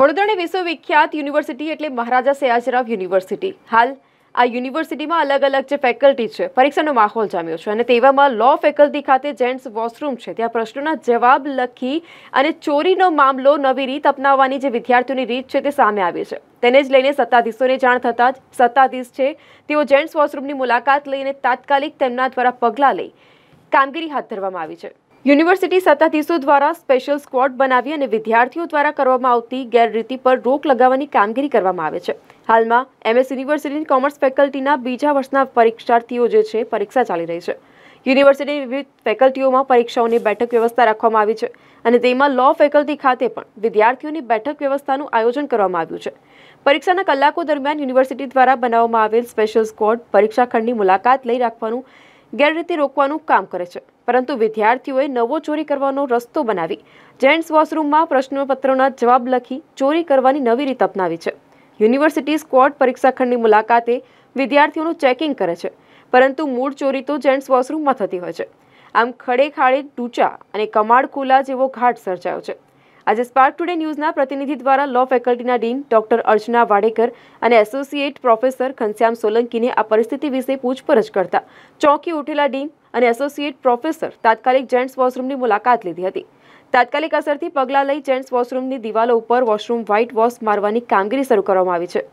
વડોદરાની વિશ્વવિખ્યાત યુનિવર્સિટી એટલે મહારાજા સયાજીરાવ યુનિવર્સિટી હાલ આ યુનિવર્સિટીમાં અલગ અલગ જે ફેકલ્ટી છે પરીક્ષાનો માહોલ જામ્યો છે અને તેવામાં લો ફેકલ્ટી ખાતે જેન્ટ્સ વોશરૂમ છે ત્યાં પ્રશ્નોના જવાબ લખી અને ચોરીનો મામલો નવી રીત અપનાવવાની જે વિદ્યાર્થીઓની રીત છે તે સામે આવી છે તેને જ લઈને સત્તાધીશોને જાણ થતાં જ સત્તાધીશ છે તેઓ જેન્ટ્સ વોશરૂમની મુલાકાત લઈને તાત્કાલિક તેમના દ્વારા પગલાં લઈ કામગીરી હાથ ધરવામાં આવી છે યુનિવર્સિટી સત્તાધીશો દ્વારા સ્પેશિયલ સ્ક્વોડ બનાવી અને વિદ્યાર્થીઓ દ્વારા કરવામાં આવતી ગેરરીતિ પર રોક લગાવવાની કામગીરી કરવામાં આવે છે હાલમાં એમએસ યુનિવર્સિટીની કોમર્સ ફેકલ્ટીના બીજા વર્ષના પરીક્ષાર્થીઓ જે છે પરીક્ષા ચાલી રહી છે યુનિવર્સિટીની વિવિધ ફેકલ્ટીઓમાં પરીક્ષાઓની બેઠક વ્યવસ્થા રાખવામાં આવી છે અને તેમાં લો ફેકલ્ટી ખાતે પણ વિદ્યાર્થીઓની બેઠક વ્યવસ્થાનું આયોજન કરવામાં આવ્યું છે પરીક્ષાના કલાકો દરમિયાન યુનિવર્સિટી દ્વારા બનાવવામાં આવેલ સ્પેશિયલ સ્કોડ પરીક્ષા ખંડની મુલાકાત લઈ રાખવાનું ગેરરીતિ રોકવાનું કામ કરે છે પરંતુ વિદ્યાર્થીઓએ નવો ચોરી કરવાનો રસ્તો બનાવી જેન્ટ્સ વોશરૂમમાં પ્રશ્નપત્રોના જવાબ લખી ચોરી કરવાની નવી રીત અપનાવી છે યુનિવર્સિટી સ્કોટ પરીક્ષાખંડની મુલાકાતે વિદ્યાર્થીઓનું ચેકિંગ કરે છે પરંતુ મૂળ ચોરી તો જેન્ટ્સ વોશરૂમમાં થતી હોય છે આમ ખડે ખાડે ડૂચા અને કમાડ જેવો ઘાટ સર્જાયો છે આજે સ્પાર્ક ટુડે ન્યૂઝના પ્રતિનિધિ દ્વારા લો ફેકલ્ટીના ડીન ડોક્ટર અર્ચના વાડેકર અને એસોસિએટ પ્રોફેસર ઘનશ્યામ સોલંકીને આ પરિસ્થિતિ વિશે પૂછપરછ કરતા ચોંકી ઉઠેલા ડીન અને એસોસિએટ પ્રોફેસર તાત્કાલિક જેન્ટ્સ વોશરૂમની મુલાકાત લીધી હતી તાત્કાલિક અસરથી પગલાં લઈ જેન્ટ્સ વોશરૂમની દિવાલો ઉપર વોશરૂમ વ્હાઇટ વોશ મારવાની કામગીરી શરૂ કરવામાં આવી છે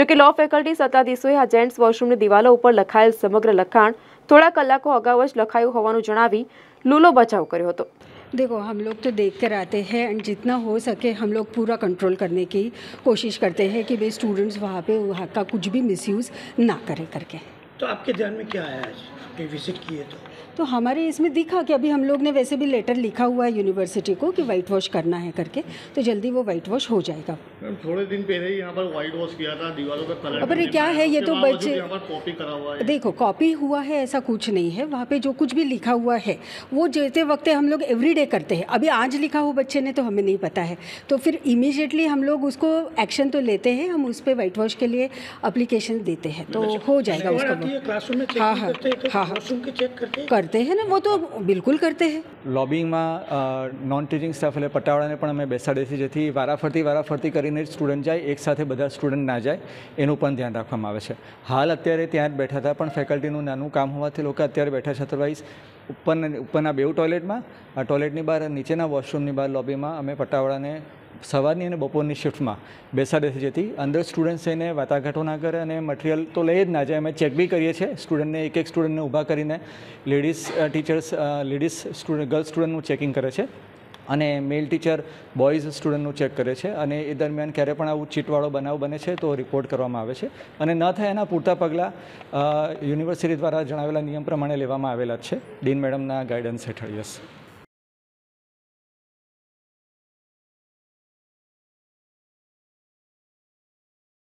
જો કે લો ફેકલ્ટી સત્તાધીશોએ આ જેન્ટ્સ વોશરૂમની દિવાલો ઉપર લખાયેલ સમગ્ર લખાણ થોડા કલાકો અગાઉ જ લખાયું હોવાનું જણાવી લૂલો બચાવ કર્યો હતો देखो हम लोग तो देख कर आते हैं एंड जितना हो सके हम लोग पूरा कंट्रोल करने की कोशिश करते हैं कि भाई स्टूडेंट्स वहाँ पे वहाँ का कुछ भी मिसयूज़ ना करें करके तो आपके ध्यान में क्या आया आज विजिट किए तो तो हमारे इसमें दिखा कि अभी हम लोग ने वैसे भी लेटर लिखा हुआ है यूनिवर्सिटी को कि वाइट वॉश करना है करके तो जल्दी वो वाइट वॉश हो जाएगा थोड़े दिन पहले ही यहाँ पर वाइट वॉश किया था दीवारों का कलर अरे क्या है ये तो, तो बच्चे कॉपी करा हुआ है देखो कॉपी हुआ है ऐसा कुछ नहीं है वहाँ पे जो कुछ भी लिखा हुआ है वो जैसे वक्त हम लोग एवरी करते हैं अभी आज लिखा हो बच्चे ने तो हमें नहीं पता है तो फिर इमीजिएटली हम लोग उसको एक्शन तो लेते हैं हम उस पर वाइट वॉश के लिए अप्लीकेशन देते हैं तो अच्छा। हो जाएगा अच्छा, उसका हाँ हाँ।, तो हाँ हाँ हाँ हाँ करते हैं ને વો તો બિલકુલ કરતે હે લોબિંગમાં નોન ટીચિંગ સ્ટાફ એટલે પટાવાળાને પણ અમે બેસાડીએ છીએ જેથી વારાફરતી વારાફરતી કરીને જ સ્ટુડન્ટ જાય એક સાથે બધા સ્ટુડન્ટ ના જાય એનું પણ ધ્યાન રાખવામાં આવે છે હાલ અત્યારે ત્યાં જ બેઠા હતા પણ ફેકલ્ટીનું નાનું કામ હોવાથી લોકો અત્યારે બેઠા છે અદરવાઇઝ ઉપરના ઉપરના બેઉ ટોયલેટમાં આ ટોયલેટની બહાર નીચેના વોશરૂમની બહાર લોબીમાં અમે પટાવાળાને સવારની અને બપોરની શિફ્ટમાં બેસાડેથી જતી અંદર સ્ટુડન્ટ્સ એને વાટાઘાટો ના કરે અને મટિરિયલ તો લઈ જ ના જાય અમે ચેક બી કરીએ છીએ સ્ટુડન્ટને એક એક સ્ટુડન્ટને ઊભા કરીને ladies teachers ladies student girls સ્ટુડન્ટનું ચેકિંગ કરે છે અને મેલ ટીચર બોયઝ સ્ટુડન્ટનું ચેક કરે છે અને એ દરમિયાન ક્યારે પણ આવું ચીટવાળો બનાવ બને છે તો રિપોર્ટ કરવામાં આવે છે અને ન થાય એના પૂરતા પગલાં યુનિવર્સિટી દ્વારા જણાવેલા નિયમ પ્રમાણે લેવામાં આવેલા છે ડીન મેડમના ગાઈડન્સ હેઠળ યસ